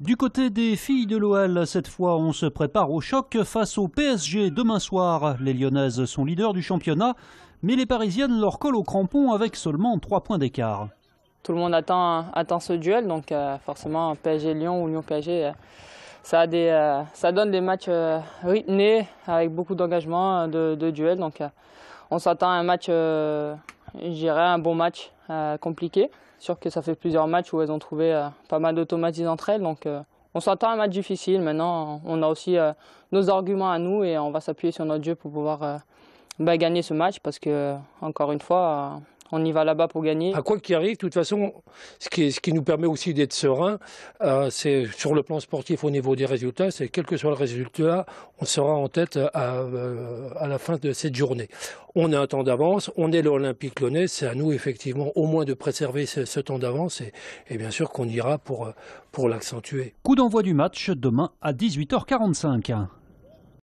Du côté des filles de l'OL, cette fois on se prépare au choc face au PSG demain soir. Les Lyonnaises sont leaders du championnat, mais les Parisiennes leur collent au crampon avec seulement 3 points d'écart. Tout le monde attend, attend ce duel, donc euh, forcément PSG-Lyon ou Lyon-PSG, euh, euh, ça, donne des matchs rythmés avec beaucoup d'engagement, de, de duels. Donc on s'attend à un match, euh, je dirais, un bon match euh, compliqué. Sûr que ça fait plusieurs matchs où elles ont trouvé euh, pas mal d'automatismes entre elles. Donc on s'attend à un match difficile. Maintenant, on a aussi nos arguments à nous et on va s'appuyer sur notre jeu pour pouvoir bah, gagner ce match parce que, encore une fois, on y va là-bas pour gagner. À quoi qu'il arrive, de toute façon, ce qui, nous permet aussi d'être serein, euh, c'est sur le plan sportif au niveau des résultats, c'est quel que soit le résultat, on sera en tête euh, euh, à, la fin de cette journée. On a un temps d'avance, on est l'Olympique Lyonnais, c'est à nous effectivement au moins de préserver ce, temps d'avance et, bien sûr qu'on ira pour, pour l'accentuer. Coup d'envoi du match demain à 18h45.